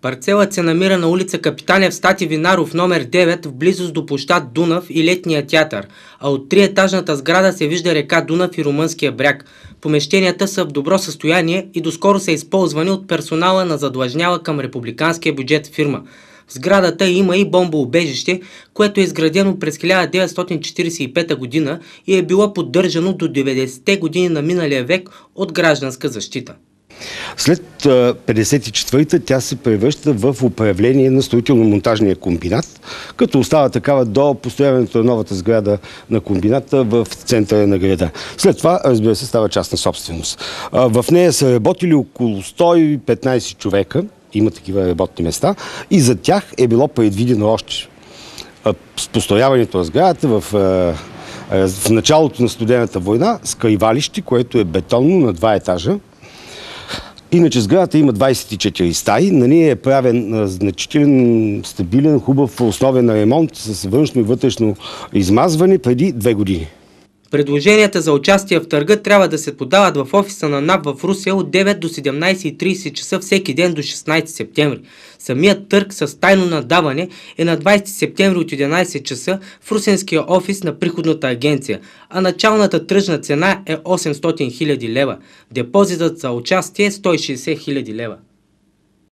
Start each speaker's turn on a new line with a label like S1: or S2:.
S1: Парцелът се намира на улица Капитанев Стати Винаров номер 9 в близост до площад Дунав и летния театър, а от триетажната сграда се вижда река Дунав и румънския бряг. Помещенията са в добро състояние и доскоро са използвани от персонала на задлъжняла към републиканския бюджет фирма. В сградата има и бомбоубежище, което е изградено през 1945 година и е било поддържано до 90-те години на миналия век от гражданска защита.
S2: След 54-та тя се превръща в управление на строително-монтажния комбинат, като остава такава до построяването на новата сграда на комбината в центъра на града. След това, разбира се, става частна собственост. В нея са работили около 115 човека, има такива работни места, и за тях е било предвидено още с построяването на сградата в, в началото на студената война скривалище, което е бетонно на два етажа, Иначе сградата има 24 стаи. На ние е правен значителен, стабилен, хубав основен ремонт с външно и вътрешно измазване преди две години.
S1: Предложенията за участие в търга трябва да се подават в офиса на НАП в Русия от 9 до 17.30 часа всеки ден до 16 септември. Самият търг с тайно надаване е на 20 септември от 11 часа в русенския офис на приходната агенция, а началната тръжна цена е 800 000 лева. Депозитът за участие е 160 000 лева.